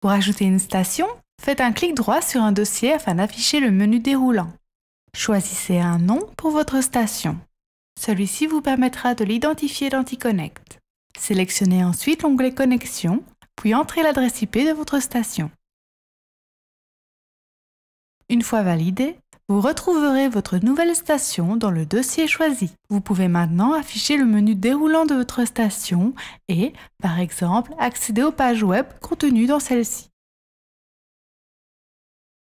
Pour ajouter une station, faites un clic droit sur un dossier afin d'afficher le menu déroulant. Choisissez un nom pour votre station. Celui-ci vous permettra de l'identifier dans T-Connect. Sélectionnez ensuite l'onglet Connexion, puis entrez l'adresse IP de votre station. Une fois validé, vous retrouverez votre nouvelle station dans le dossier choisi. Vous pouvez maintenant afficher le menu déroulant de votre station et, par exemple, accéder aux pages web contenues dans celle-ci.